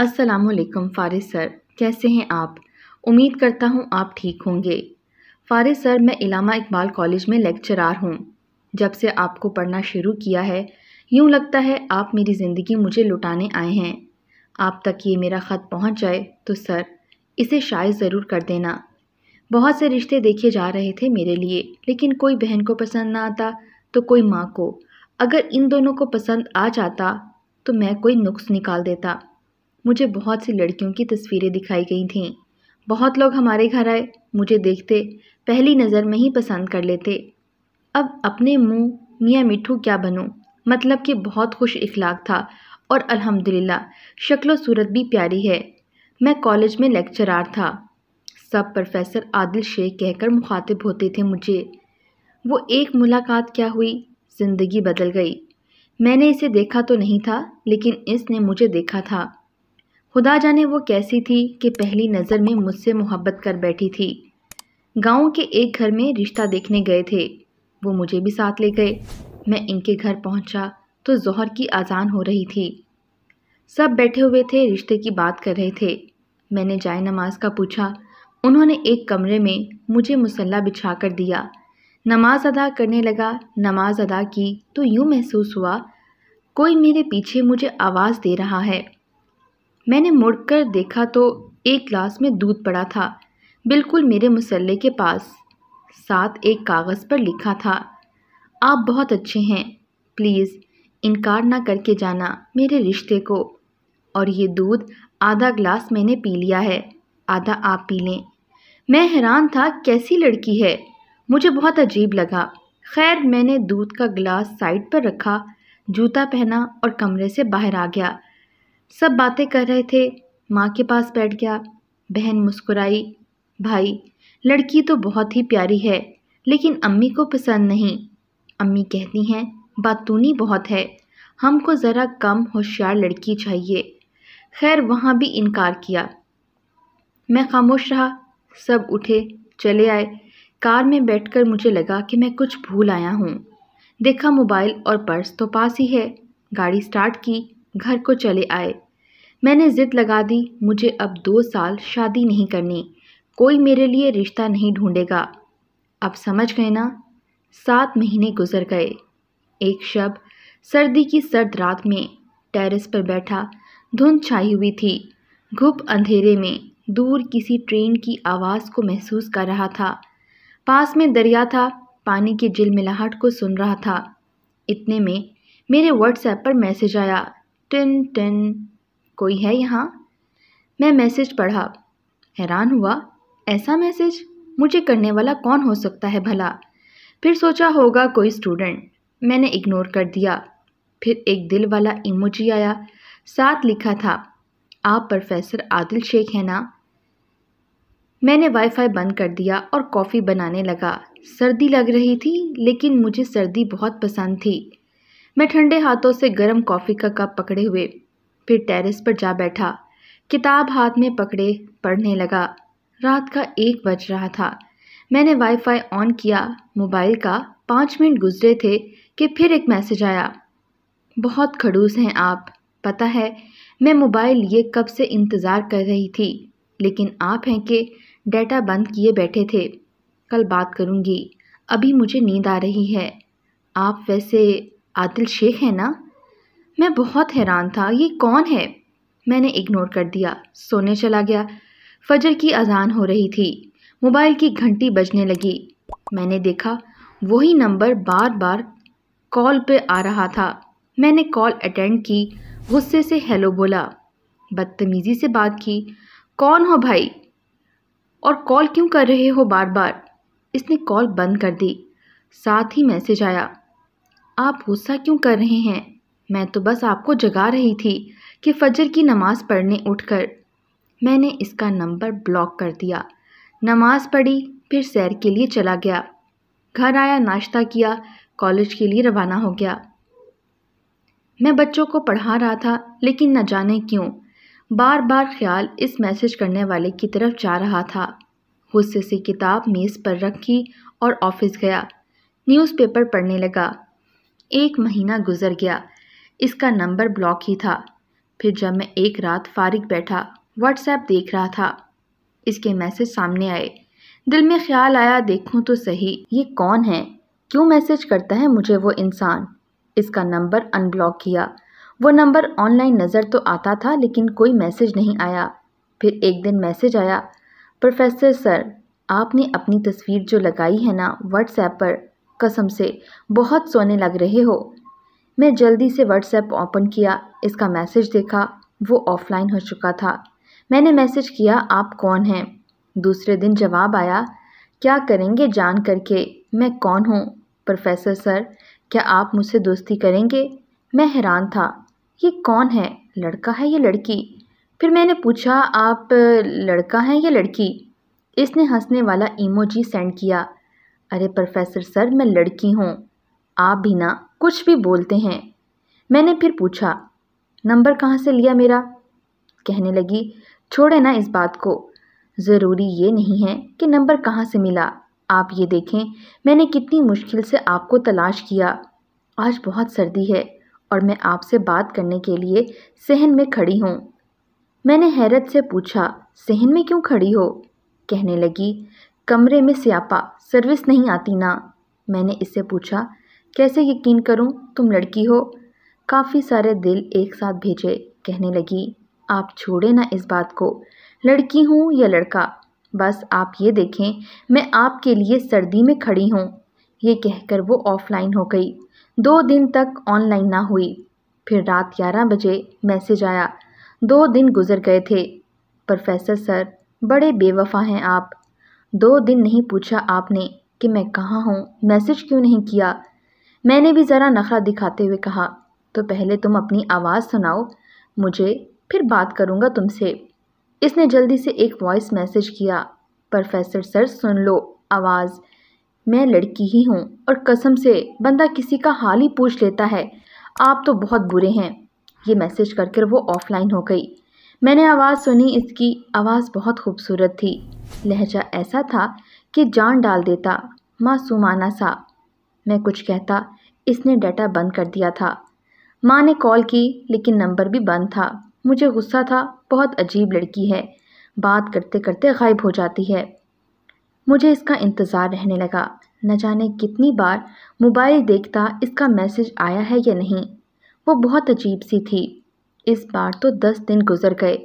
अस्सलाम फ़ारिस सर कैसे हैं आप उम्मीद करता हूँ आप ठीक होंगे फ़ारिस सर मैं इलामा इकबाल कॉलेज में लेक्चरार हूँ जब से आपको पढ़ना शुरू किया है यूँ लगता है आप मेरी ज़िंदगी मुझे लुटाने आए हैं आप तक ये मेरा ख़त पहुँच जाए तो सर इसे शायद ज़रूर कर देना बहुत से रिश्ते देखे जा रहे थे मेरे लिए लेकिन कोई बहन को पसंद ना आता तो कोई माँ को अगर इन दोनों को पसंद आ जाता तो मैं कोई नुख्स निकाल देता मुझे बहुत सी लड़कियों की तस्वीरें दिखाई गई थीं बहुत लोग हमारे घर आए मुझे देखते पहली नज़र में ही पसंद कर लेते अब अपने मुंह मियाँ मिठू क्या बनूं मतलब कि बहुत खुश इखलाक था और अल्हम्दुलिल्लाह शक्लो सूरत भी प्यारी है मैं कॉलेज में लेक्चरार था सब प्रोफेसर आदिल शेख कहकर मुखातिब होते थे मुझे वो एक मुलाकात क्या हुई ज़िंदगी बदल गई मैंने इसे देखा तो नहीं था लेकिन इसने मुझे देखा था खुदा जाने वो कैसी थी कि पहली नज़र में मुझसे मोहब्बत कर बैठी थी गांव के एक घर में रिश्ता देखने गए थे वो मुझे भी साथ ले गए मैं इनके घर पहुंचा तो जहर की आज़ान हो रही थी सब बैठे हुए थे रिश्ते की बात कर रहे थे मैंने जाय नमाज का पूछा उन्होंने एक कमरे में मुझे मुसल्ला बिछा कर दिया नमाज अदा करने लगा नमाज अदा की तो यूँ महसूस हुआ कोई मेरे पीछे मुझे आवाज़ दे रहा है मैंने मुड़कर देखा तो एक ग्लास में दूध पड़ा था बिल्कुल मेरे मसल्ले के पास साथ एक कागज़ पर लिखा था आप बहुत अच्छे हैं प्लीज़ इनकार ना करके जाना मेरे रिश्ते को और ये दूध आधा ग्लास मैंने पी लिया है आधा आप पी लें मैं हैरान था कैसी लड़की है मुझे बहुत अजीब लगा खैर मैंने दूध का गिलास साइड पर रखा जूता पहना और कमरे से बाहर आ गया सब बातें कर रहे थे माँ के पास बैठ गया बहन मुस्कुराई भाई लड़की तो बहुत ही प्यारी है लेकिन अम्मी को पसंद नहीं अम्मी कहती हैं बातूनी बहुत है हमको ज़रा कम होशियार लड़की चाहिए खैर वहाँ भी इनकार किया मैं खामोश रहा सब उठे चले आए कार में बैठकर मुझे लगा कि मैं कुछ भूल आया हूँ देखा मोबाइल और पर्स तो पास ही है गाड़ी स्टार्ट की घर को चले आए मैंने ज़िद लगा दी मुझे अब दो साल शादी नहीं करनी कोई मेरे लिए रिश्ता नहीं ढूंढेगा अब समझ गए ना सात महीने गुजर गए एक शब सर्दी की सर्द रात में टेरेस पर बैठा धुंध छाई हुई थी घुप अंधेरे में दूर किसी ट्रेन की आवाज़ को महसूस कर रहा था पास में दरिया था पानी की जिलमिलाहट को सुन रहा था इतने में मेरे व्हाट्सएप पर मैसेज आया टिन टिन कोई है यहाँ मैं मैसेज पढ़ा हैरान हुआ ऐसा मैसेज मुझे करने वाला कौन हो सकता है भला फिर सोचा होगा कोई स्टूडेंट मैंने इग्नोर कर दिया फिर एक दिल वाला इमोजी आया साथ लिखा था आप प्रोफेसर आदिल शेख हैं ना मैंने वाईफाई बंद कर दिया और कॉफ़ी बनाने लगा सर्दी लग रही थी लेकिन मुझे सर्दी बहुत पसंद थी मैं ठंडे हाथों से गर्म कॉफ़ी का कप पकड़े हुए फिर टेरेस पर जा बैठा किताब हाथ में पकड़े पढ़ने लगा रात का एक बज रहा था मैंने वाईफाई ऑन किया मोबाइल का पाँच मिनट गुजरे थे कि फिर एक मैसेज आया बहुत खड़ूस हैं आप पता है मैं मोबाइल लिए कब से इंतज़ार कर रही थी लेकिन आप हैं कि डेटा बंद किए बैठे थे कल बात करूँगी अभी मुझे नींद आ रही है आप वैसे आदिल शेख है ना मैं बहुत हैरान था ये कौन है मैंने इग्नोर कर दिया सोने चला गया फजर की अजान हो रही थी मोबाइल की घंटी बजने लगी मैंने देखा वही नंबर बार बार कॉल पे आ रहा था मैंने कॉल अटेंड की गुस्से से हेलो बोला बदतमीज़ी से बात की कौन हो भाई और कॉल क्यों कर रहे हो बार बार इसने कॉल बंद कर दी साथ ही मैसेज आया आप गुस्सा क्यों कर रहे हैं मैं तो बस आपको जगा रही थी कि फ़जर की नमाज़ पढ़ने उठकर मैंने इसका नंबर ब्लॉक कर दिया नमाज़ पढ़ी फिर सैर के लिए चला गया घर आया नाश्ता किया कॉलेज के लिए रवाना हो गया मैं बच्चों को पढ़ा रहा था लेकिन न जाने क्यों बार बार ख्याल इस मैसेज करने वाले की तरफ जा रहा था गुस्से से किताब मेज़ पर रखी और ऑफिस गया न्यूज़पेपर पढ़ने लगा एक महीना गुजर गया इसका नंबर ब्लॉक ही था फिर जब मैं एक रात फारिग बैठा व्हाट्सएप देख रहा था इसके मैसेज सामने आए दिल में ख्याल आया देखूं तो सही ये कौन है क्यों मैसेज करता है मुझे वो इंसान इसका नंबर अनब्लॉक किया वो नंबर ऑनलाइन नज़र तो आता था लेकिन कोई मैसेज नहीं आया फिर एक दिन मैसेज आया प्रोफेसर सर आपने अपनी तस्वीर जो लगाई है ना व्हाट्सएप पर कसम से बहुत सोने लग रहे हो मैं जल्दी से व्हाट्सएप ओपन किया इसका मैसेज देखा वो ऑफलाइन हो चुका था मैंने मैसेज किया आप कौन हैं दूसरे दिन जवाब आया क्या करेंगे जान करके मैं कौन हूँ प्रोफेसर सर क्या आप मुझसे दोस्ती करेंगे मैं हैरान था ये कौन है लड़का है या लड़की फिर मैंने पूछा आप लड़का हैं या लड़की इसने हंसने वाला इमोजी सेंड किया अरे प्रोफेसर सर मैं लड़की हूँ आप भी ना कुछ भी बोलते हैं मैंने फिर पूछा नंबर कहाँ से लिया मेरा कहने लगी छोड़े ना इस बात को ज़रूरी ये नहीं है कि नंबर कहाँ से मिला आप ये देखें मैंने कितनी मुश्किल से आपको तलाश किया आज बहुत सर्दी है और मैं आपसे बात करने के लिए सहन में खड़ी हूँ मैंने हैरत से पूछा सहन में क्यों खड़ी हो कहने लगी कमरे में स्यापा सर्विस नहीं आती ना मैंने इससे पूछा कैसे यकीन करूं तुम लड़की हो काफ़ी सारे दिल एक साथ भेजे कहने लगी आप छोड़े ना इस बात को लड़की हूँ या लड़का बस आप ये देखें मैं आपके लिए सर्दी में खड़ी हूँ ये कहकर वो ऑफलाइन हो गई दो दिन तक ऑनलाइन ना हुई फिर रात ग्यारह बजे मैसेज आया दो दिन गुजर गए थे प्रोफेसर सर बड़े बेवफा हैं आप दो दिन नहीं पूछा आपने कि मैं कहाँ हूँ मैसेज क्यों नहीं किया मैंने भी ज़रा नखरा दिखाते हुए कहा तो पहले तुम अपनी आवाज़ सुनाओ मुझे फिर बात करूँगा तुमसे इसने जल्दी से एक वॉइस मैसेज किया प्रोफेसर सर सुन लो आवाज़ मैं लड़की ही हूँ और कसम से बंदा किसी का हाल ही पूछ लेता है आप तो बहुत बुरे हैं ये मैसेज करके वो ऑफलाइन हो गई मैंने आवाज़ सुनी इसकी आवाज़ बहुत खूबसूरत थी लहजा ऐसा था कि जान डाल देता मासूमाना सा मैं कुछ कहता इसने डाटा बंद कर दिया था माँ ने कॉल की लेकिन नंबर भी बंद था मुझे गुस्सा था बहुत अजीब लड़की है बात करते करते गायब हो जाती है मुझे इसका इंतज़ार रहने लगा न जाने कितनी बार मोबाइल देखता इसका मैसेज आया है या नहीं वो बहुत अजीब सी थी इस बार तो दस दिन गुजर गए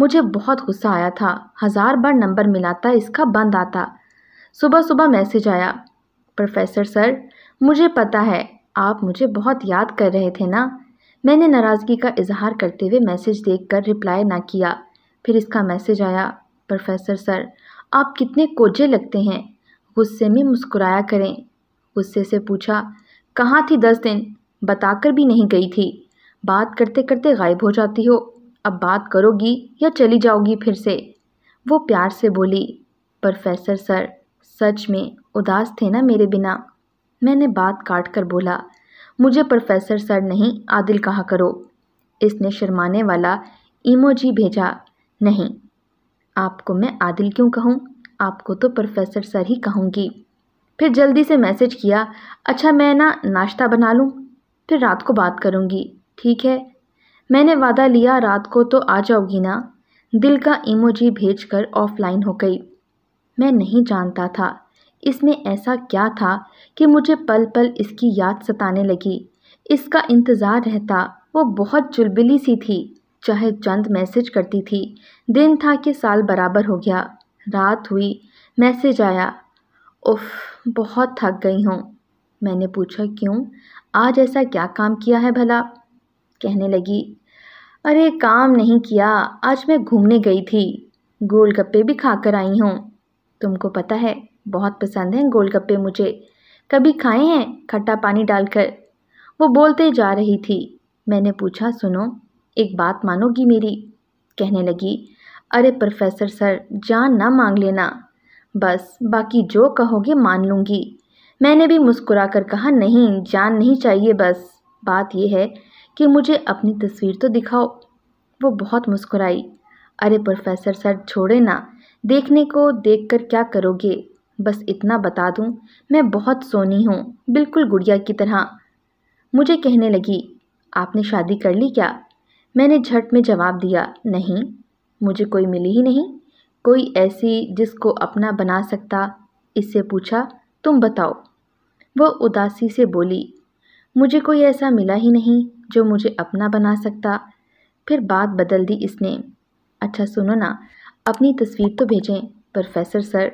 मुझे बहुत गुस्सा आया था हज़ार बार नंबर मिलाता इसका बंद आता सुबह सुबह मैसेज आया प्रोफेसर सर मुझे पता है आप मुझे बहुत याद कर रहे थे ना मैंने नाराज़गी का इजहार करते हुए मैसेज देखकर रिप्लाई ना किया फिर इसका मैसेज आया प्रोफेसर सर आप कितने कोजे लगते हैं गुस्से में मुस्कुराया करें गुस्से से पूछा कहाँ थी दस दिन बताकर भी नहीं गई थी बात करते करते गायब हो जाती हो अब बात करोगी या चली जाओगी फिर से वो प्यार से बोली प्रोफेसर सर सच में उदास थे ना मेरे बिना मैंने बात काट कर बोला मुझे प्रोफेसर सर नहीं आदिल कहा करो इसने शर्माने वाला इमोजी भेजा नहीं आपको मैं आदिल क्यों कहूँ आपको तो प्रोफेसर सर ही कहूँगी फिर जल्दी से मैसेज किया अच्छा मैं ना नाश्ता बना लूँ फिर रात को बात करूँगी ठीक है मैंने वादा लिया रात को तो आ जाओगी ना दिल का इमोजी भेजकर ऑफलाइन हो गई मैं नहीं जानता था इसमें ऐसा क्या था कि मुझे पल पल इसकी याद सताने लगी इसका इंतज़ार रहता वो बहुत चुलबिली सी थी चाहे चंद मैसेज करती थी दिन था कि साल बराबर हो गया रात हुई मैसेज आया उफ बहुत थक गई हूँ मैंने पूछा क्यों आज ऐसा क्या काम किया है भला कहने लगी अरे काम नहीं किया आज मैं घूमने गई थी गोलगप्पे भी खाकर आई हूँ तुमको पता है बहुत पसंद हैं गोलगप्पे मुझे कभी खाए हैं खट्टा पानी डालकर वो बोलते जा रही थी मैंने पूछा सुनो एक बात मानोगी मेरी कहने लगी अरे प्रोफेसर सर जान ना मांग लेना बस बाकी जो कहोगे मान लूँगी मैंने भी मुस्कुरा कर कहा नहीं जान नहीं चाहिए बस बात यह है कि मुझे अपनी तस्वीर तो दिखाओ वो बहुत मुस्कुराई अरे प्रोफेसर सर छोड़े ना देखने को देखकर क्या करोगे बस इतना बता दूं मैं बहुत सोनी हूँ बिल्कुल गुड़िया की तरह मुझे कहने लगी आपने शादी कर ली क्या मैंने झट में जवाब दिया नहीं मुझे कोई मिली ही नहीं कोई ऐसी जिसको अपना बना सकता इससे पूछा तुम बताओ वह उदासी से बोली मुझे कोई ऐसा मिला ही नहीं जो मुझे अपना बना सकता फिर बात बदल दी इसने अच्छा सुनो ना अपनी तस्वीर तो भेजें प्रोफेसर सर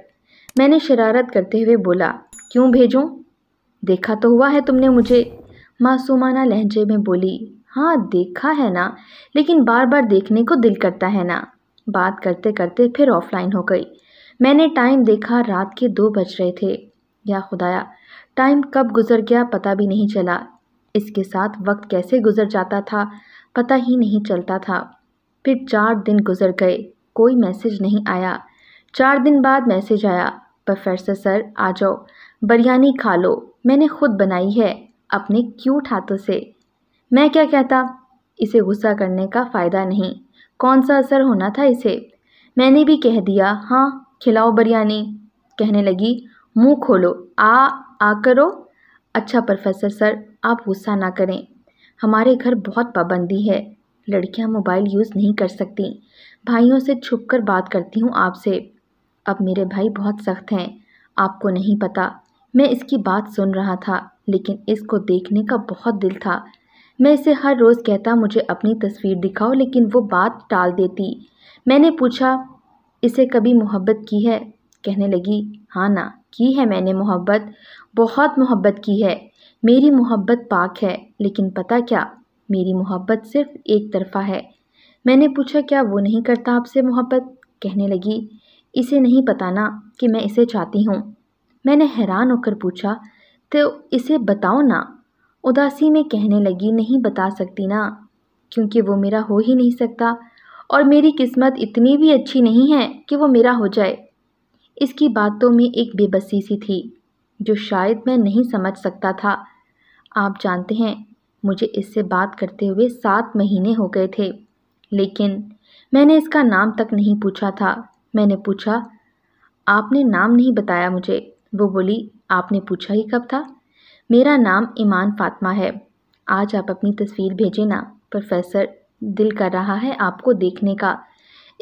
मैंने शरारत करते हुए बोला क्यों भेजूं देखा तो हुआ है तुमने मुझे मासूमाना लहजे में बोली हाँ देखा है ना लेकिन बार बार देखने को दिल करता है ना बात करते करते फिर ऑफलाइन हो गई मैंने टाइम देखा रात के दो बज रहे थे या खुदाया टाइम कब गुजर गया पता भी नहीं चला इसके साथ वक्त कैसे गुजर जाता था पता ही नहीं चलता था फिर चार दिन गुजर गए कोई मैसेज नहीं आया चार दिन बाद मैसेज आया प्रोफेसर सर आ जाओ बिरयानी खा लो मैंने खुद बनाई है अपने क्यूट हाथों से मैं क्या कहता इसे गुस्सा करने का फ़ायदा नहीं कौन सा असर होना था इसे मैंने भी कह दिया हाँ खिलाओ बिरयानी कहने लगी मुंह खोलो आ आ करो अच्छा प्रोफेसर सर आप गुस्सा ना करें हमारे घर बहुत पाबंदी है लड़कियां मोबाइल यूज़ नहीं कर सकती भाइयों से छुप कर बात करती हूँ आपसे अब मेरे भाई बहुत सख्त हैं आपको नहीं पता मैं इसकी बात सुन रहा था लेकिन इसको देखने का बहुत दिल था मैं इसे हर रोज़ कहता मुझे अपनी तस्वीर दिखाओ लेकिन वो बात टाल देती मैंने पूछा इसे कभी मोहब्बत की है कहने लगी हाँ ना की है मैंने मोहब्बत बहुत मोहब्बत की है मेरी मोहब्बत पाक है लेकिन पता क्या मेरी मोहब्बत सिर्फ एक तरफा है मैंने पूछा क्या वो नहीं करता आपसे मोहब्बत कहने लगी इसे नहीं पता ना कि मैं इसे चाहती हूँ मैंने हैरान होकर पूछा तो इसे बताओ ना उदासी में कहने लगी नहीं बता सकती ना क्योंकि वो मेरा हो ही नहीं सकता और मेरी किस्मत इतनी भी अच्छी नहीं है कि वो मेरा हो जाए इसकी बातों में एक बेबसी सी थी जो शायद मैं नहीं समझ सकता था आप जानते हैं मुझे इससे बात करते हुए सात महीने हो गए थे लेकिन मैंने इसका नाम तक नहीं पूछा था मैंने पूछा आपने नाम नहीं बताया मुझे वो बोली आपने पूछा ही कब था मेरा नाम ईमान फातमा है आज आप अपनी तस्वीर भेजें ना प्रोफेसर दिल कर रहा है आपको देखने का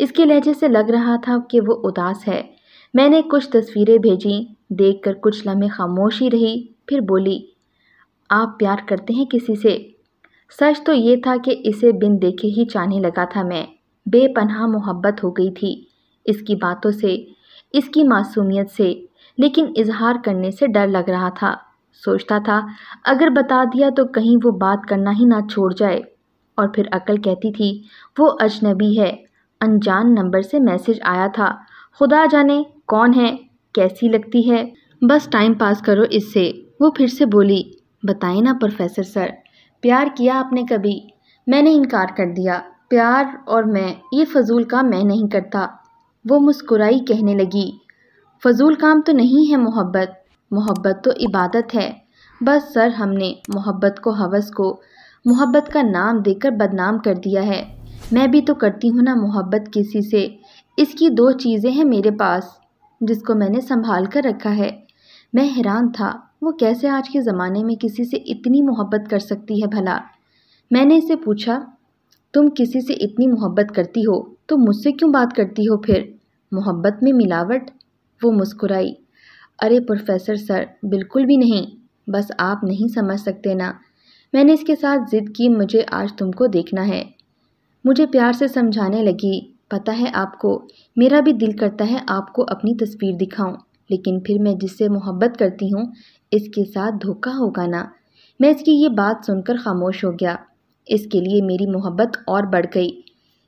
इसके लहजे से लग रहा था कि वो उदास है मैंने कुछ तस्वीरें भेजी देखकर कुछ लम्हे खामोशी रही फिर बोली आप प्यार करते हैं किसी से सच तो ये था कि इसे बिन देखे ही चाहने लगा था मैं बेपनाह मोहब्बत हो गई थी इसकी बातों से इसकी मासूमियत से लेकिन इजहार करने से डर लग रहा था सोचता था अगर बता दिया तो कहीं वो बात करना ही ना छोड़ जाए और फिर अकल कहती थी वो अजनबी है अनजान नंबर से मैसेज आया था खुदा जाने कौन है कैसी लगती है बस टाइम पास करो इससे वो फिर से बोली बताए ना प्रोफेसर सर प्यार किया आपने कभी मैंने इनकार कर दिया प्यार और मैं ये फजूल काम मैं नहीं करता वो मुस्कुराई कहने लगी फजूल काम तो नहीं है मोहब्बत मोहब्बत तो इबादत है बस सर हमने मोहब्बत को हवस को मोहब्बत का नाम देकर बदनाम कर दिया है मैं भी तो करती हूँ ना मोहब्बत किसी से इसकी दो चीज़ें हैं मेरे पास जिसको मैंने संभाल कर रखा है मैं हैरान था वो कैसे आज के ज़माने में किसी से इतनी मोहब्बत कर सकती है भला मैंने इसे पूछा तुम किसी से इतनी मोहब्बत करती हो तो मुझसे क्यों बात करती हो फिर मोहब्बत में मिलावट वो मुस्कुराई अरे प्रोफेसर सर बिल्कुल भी नहीं बस आप नहीं समझ सकते ना मैंने इसके साथ ज़िद की मुझे आज तुमको देखना है मुझे प्यार से समझाने लगी पता है आपको मेरा भी दिल करता है आपको अपनी तस्वीर दिखाऊं लेकिन फिर मैं जिससे मोहब्बत करती हूँ इसके साथ धोखा होगा ना मैं इसकी ये बात सुनकर खामोश हो गया इसके लिए मेरी मोहब्बत और बढ़ गई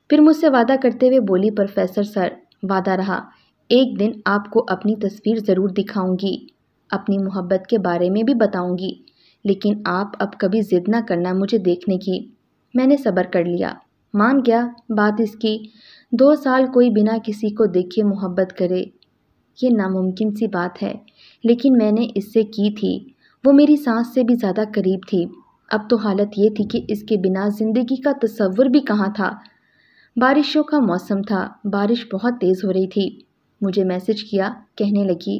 फिर मुझसे वादा करते हुए बोली प्रोफेसर सर वादा रहा एक दिन आपको अपनी तस्वीर ज़रूर दिखाऊंगी अपनी मोहब्बत के बारे में भी बताऊंगी लेकिन आप अब कभी ज़िद ना करना मुझे देखने की मैंने सब्र कर लिया मान गया बात इसकी दो साल कोई बिना किसी को देखे मोहब्बत करे ये नामुमकिन सी बात है लेकिन मैंने इससे की थी वो मेरी सांस से भी ज़्यादा करीब थी अब तो हालत ये थी कि इसके बिना ज़िंदगी का तस्वुर भी कहाँ था बारिशों का मौसम था बारिश बहुत तेज़ हो रही थी मुझे मैसेज किया कहने लगी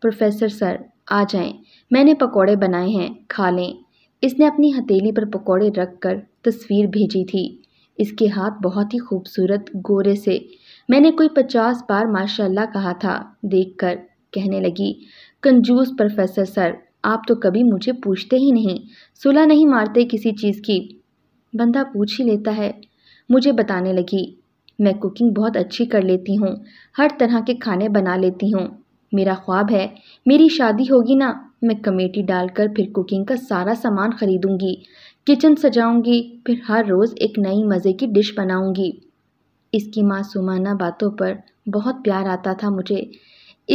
प्रोफेसर सर आ जाएं मैंने पकोड़े बनाए हैं खा लें इसने अपनी हथेली पर पकोड़े रख कर तस्वीर भेजी थी इसके हाथ बहुत ही खूबसूरत गोरे से मैंने कोई पचास बार माशाल्लाह कहा था देखकर कहने लगी कंजूस प्रोफेसर सर आप तो कभी मुझे पूछते ही नहीं सुलह नहीं मारते किसी चीज़ की बंदा पूछ ही लेता है मुझे बताने लगी मैं कुकिंग बहुत अच्छी कर लेती हूँ हर तरह के खाने बना लेती हूँ मेरा ख्वाब है मेरी शादी होगी ना मैं कमेटी डालकर फिर कुकिंग का सारा सामान खरीदूंगी किचन सजाऊंगी फिर हर रोज़ एक नई मज़े की डिश बनाऊंगी इसकी माँ सुमाना बातों पर बहुत प्यार आता था मुझे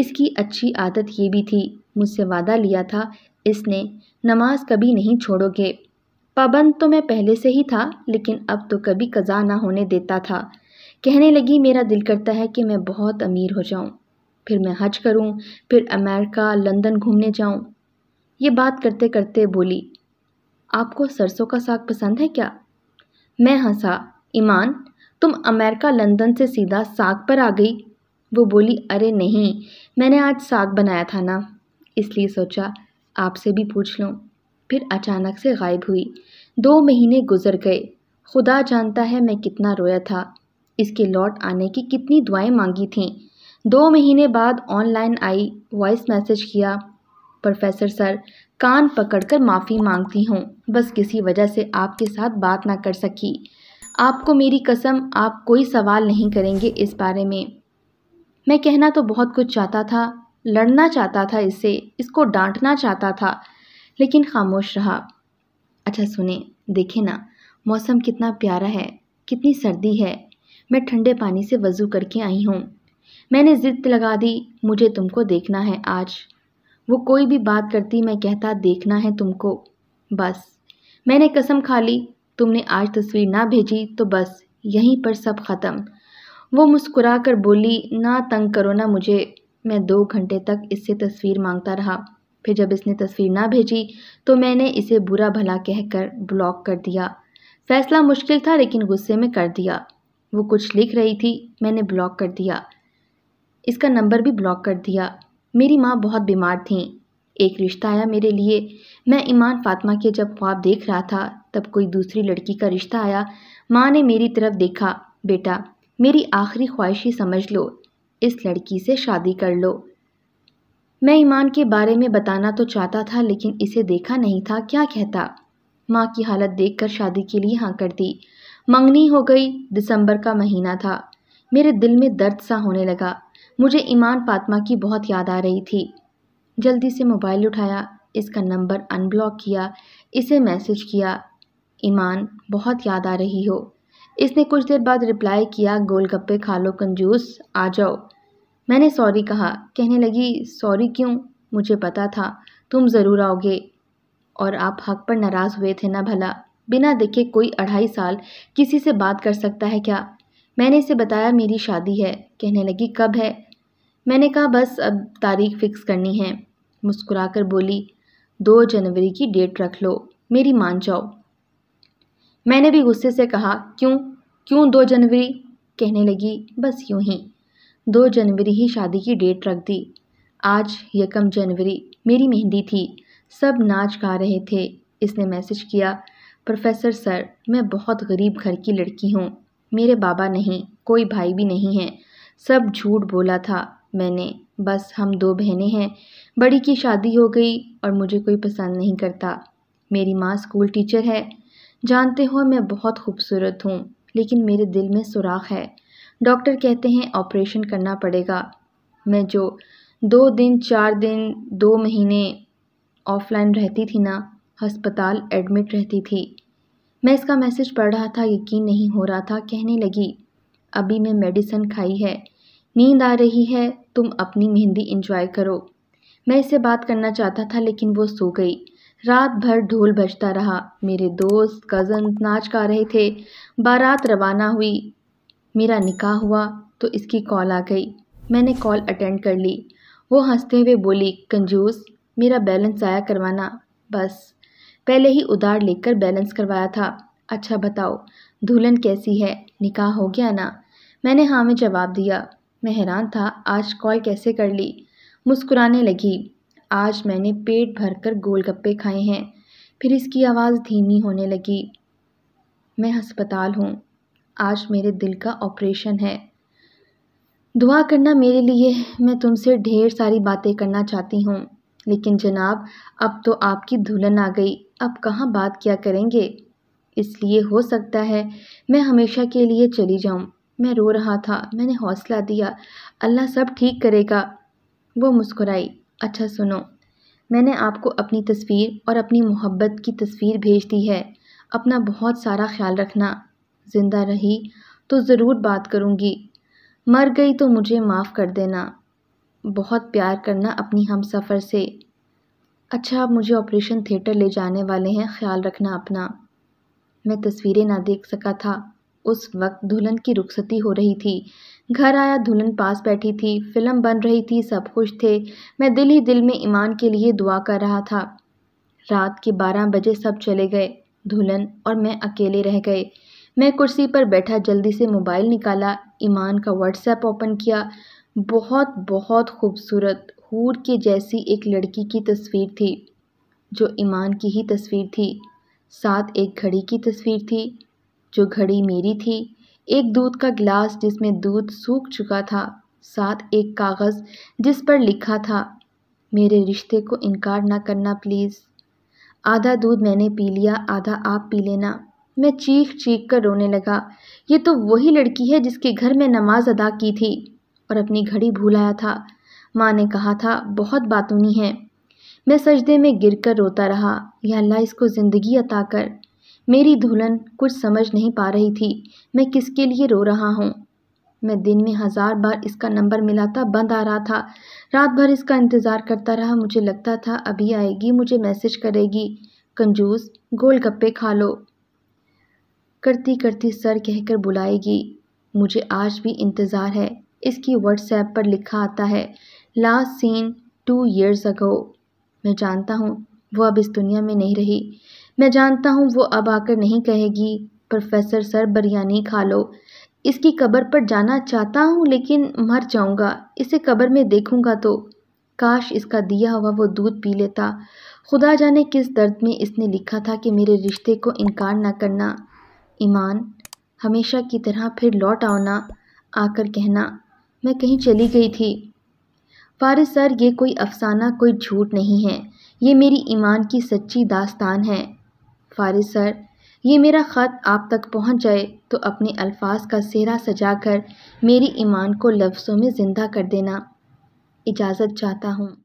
इसकी अच्छी आदत ये भी थी मुझसे वादा लिया था इसने नमाज कभी नहीं छोड़ोगे पाबंद तो मैं पहले से ही था लेकिन अब तो कभी कज़ा ना होने देता था कहने लगी मेरा दिल करता है कि मैं बहुत अमीर हो जाऊं फिर मैं हज करूं फिर अमेरिका लंदन घूमने जाऊं ये बात करते करते बोली आपको सरसों का साग पसंद है क्या मैं हंसा हाँ ईमान तुम अमेरिका लंदन से सीधा साग पर आ गई वो बोली अरे नहीं मैंने आज साग बनाया था ना इसलिए सोचा आपसे भी पूछ लूँ फिर अचानक से गायब हुई दो महीने गुजर गए खुदा जानता है मैं कितना रोया था इसके लौट आने की कितनी दुआएं मांगी थीं दो महीने बाद ऑनलाइन आई वॉइस मैसेज किया प्रोफेसर सर कान पकड़कर माफ़ी मांगती हूँ बस किसी वजह से आपके साथ बात ना कर सकी आपको मेरी कसम आप कोई सवाल नहीं करेंगे इस बारे में मैं कहना तो बहुत कुछ चाहता था लड़ना चाहता था इससे इसको डांटना चाहता था लेकिन खामोश रहा अच्छा सुने देखे ना मौसम कितना प्यारा है कितनी सर्दी है मैं ठंडे पानी से वज़ू करके आई हूँ मैंने ज़िद लगा दी मुझे तुमको देखना है आज वो कोई भी बात करती मैं कहता देखना है तुमको बस मैंने कसम खा ली तुमने आज तस्वीर ना भेजी तो बस यहीं पर सब ख़त्म वो मुस्कुरा कर बोली ना तंग करो ना मुझे मैं दो घंटे तक इससे तस्वीर मांगता रहा फिर जब इसने तस्वीर ना भेजी तो मैंने इसे बुरा भला कहकर ब्लॉक कर दिया फैसला मुश्किल था लेकिन गुस्से में कर दिया वो कुछ लिख रही थी मैंने ब्लॉक कर दिया इसका नंबर भी ब्लॉक कर दिया मेरी माँ बहुत बीमार थी एक रिश्ता आया मेरे लिए मैं ईमान फातिमा के जब ख्वाब देख रहा था तब कोई दूसरी लड़की का रिश्ता आया माँ ने मेरी तरफ देखा बेटा मेरी आखिरी ख्वाहिश ही समझ लो इस लड़की से शादी कर लो मैं ईमान के बारे में बताना तो चाहता था लेकिन इसे देखा नहीं था क्या कहता माँ की हालत देखकर शादी के लिए हाँ कर दी मंगनी हो गई दिसंबर का महीना था मेरे दिल में दर्द सा होने लगा मुझे ईमान फातमा की बहुत याद आ रही थी जल्दी से मोबाइल उठाया इसका नंबर अनब्लॉक किया इसे मैसेज किया ईमान बहुत याद आ रही हो इसने कुछ देर बाद रिप्लाई किया गोलगप्पे खा लो कंजूस आ जाओ मैंने सॉरी कहा कहने लगी सॉरी क्यों मुझे पता था तुम ज़रूर आओगे और आप हक पर नाराज़ हुए थे ना भला बिना देखे कोई अढ़ाई साल किसी से बात कर सकता है क्या मैंने इसे बताया मेरी शादी है कहने लगी कब है मैंने कहा बस अब तारीख फ़िक्स करनी है मुस्कुराकर बोली दो जनवरी की डेट रख लो मेरी मान जाओ मैंने भी गुस्से से कहा क्यों क्यों दो जनवरी कहने लगी बस यूं ही दो जनवरी ही शादी की डेट रख दी आज यकम जनवरी मेरी मेहंदी थी सब नाच गा रहे थे इसने मैसेज किया प्रोफेसर सर मैं बहुत गरीब घर की लड़की हूँ मेरे बाबा नहीं कोई भाई भी नहीं है सब झूठ बोला था मैंने बस हम दो बहनें हैं बड़ी की शादी हो गई और मुझे कोई पसंद नहीं करता मेरी माँ स्कूल टीचर है जानते हो मैं बहुत खूबसूरत हूँ लेकिन मेरे दिल में सुराख है डॉक्टर कहते हैं ऑपरेशन करना पड़ेगा मैं जो दो दिन चार दिन दो महीने ऑफलाइन रहती थी ना अस्पताल एडमिट रहती थी मैं इसका मैसेज पढ़ रहा था यकीन नहीं हो रहा था कहने लगी अभी मैं मेडिसिन खाई है नींद आ रही है तुम अपनी मेहंदी इंजॉय करो मैं इससे बात करना चाहता था लेकिन वो सो गई रात भर ढोल बजता रहा मेरे दोस्त कज़न नाच गा रहे थे बारात रवाना हुई मेरा निकाह हुआ तो इसकी कॉल आ गई मैंने कॉल अटेंड कर ली वो हंसते हुए बोली कंजूस मेरा बैलेंस आया करवाना बस पहले ही उधार लेकर बैलेंस करवाया था अच्छा बताओ दुल्हन कैसी है निकाह हो गया ना मैंने हाँ में जवाब दिया मैं हैरान था आज कॉल कैसे कर ली मुस्कुराने लगी आज मैंने पेट भरकर गोलगप्पे खाए हैं फिर इसकी आवाज़ धीमी होने लगी मैं अस्पताल हूँ आज मेरे दिल का ऑपरेशन है दुआ करना मेरे लिए मैं तुमसे ढेर सारी बातें करना चाहती हूँ लेकिन जनाब अब तो आपकी दुल्हन आ गई अब कहाँ बात क्या करेंगे इसलिए हो सकता है मैं हमेशा के लिए चली जाऊँ मैं रो रहा था मैंने हौसला दिया अल्लाह सब ठीक करेगा वो मुस्कुराई अच्छा सुनो मैंने आपको अपनी तस्वीर और अपनी मोहब्बत की तस्वीर भेज दी है अपना बहुत सारा ख्याल रखना ज़िंदा रही तो ज़रूर बात करूँगी मर गई तो मुझे माफ़ कर देना बहुत प्यार करना अपनी हम सफ़र से अच्छा आप मुझे ऑपरेशन थिएटर ले जाने वाले हैं ख्याल रखना अपना मैं तस्वीरें ना देख सका था उस वक्त दुल्हन की रुखसती हो रही थी घर आया दुल्हन पास बैठी थी फिल्म बन रही थी सब खुश थे मैं दिल ही दिल में ईमान के लिए दुआ कर रहा था रात के बारह बजे सब चले गए दुल्हन और मैं अकेले रह गए मैं कुर्सी पर बैठा जल्दी से मोबाइल निकाला ईमान का व्हाट्सएप ओपन किया बहुत बहुत खूबसूरत हूर के जैसी एक लड़की की तस्वीर थी जो ईमान की ही तस्वीर थी साथ एक घड़ी की तस्वीर थी जो घड़ी मेरी थी एक दूध का गिलास जिसमें दूध सूख चुका था साथ एक कागज़ जिस पर लिखा था मेरे रिश्ते को इनकार ना करना प्लीज़ आधा दूध मैंने पी लिया आधा आप पी लेना मैं चीख चीख कर रोने लगा ये तो वही लड़की है जिसके घर में नमाज अदा की थी और अपनी घड़ी भूल आया था माँ ने कहा था बहुत बातूनी है मैं सजदे में गिर कर रोता रहा या अल्लाह इसको ज़िंदगी अता कर मेरी दुल्हन कुछ समझ नहीं पा रही थी मैं किसके लिए रो रहा हूँ मैं दिन में हज़ार बार इसका नंबर मिलाता बंद आ रहा था रात भर इसका इंतज़ार करता रहा मुझे लगता था अभी आएगी मुझे मैसेज करेगी कंजूस गोल गप्पे खा लो करती करती सर कहकर बुलाएगी मुझे आज भी इंतज़ार है इसकी व्हाट्सएप पर लिखा आता है last seen two years ago मैं जानता हूँ वो अब इस दुनिया में नहीं रही मैं जानता हूँ वो अब आकर नहीं कहेगी प्रोफेसर सर बिरयानी खा लो इसकी कब्र पर जाना चाहता हूँ लेकिन मर जाऊँगा इसे कब्र में देखूँगा तो काश इसका दिया हुआ वो दूध पी लेता खुदा जाने किस दर्द में इसने लिखा था कि मेरे रिश्ते को इनकार ना करना ईमान हमेशा की तरह फिर लौट आना आकर कहना मैं कहीं चली गई थी फारिस सर ये कोई अफसाना कोई झूठ नहीं है ये मेरी ईमान की सच्ची दास्तान है फ़ारिस सर ये मेरा ख़त आप तक पहुँच जाए तो अपने अल्फाज का सेहरा सजा कर मेरी ईमान को लफ्ज़ों में ज़िंदा कर देना इजाज़त चाहता हूँ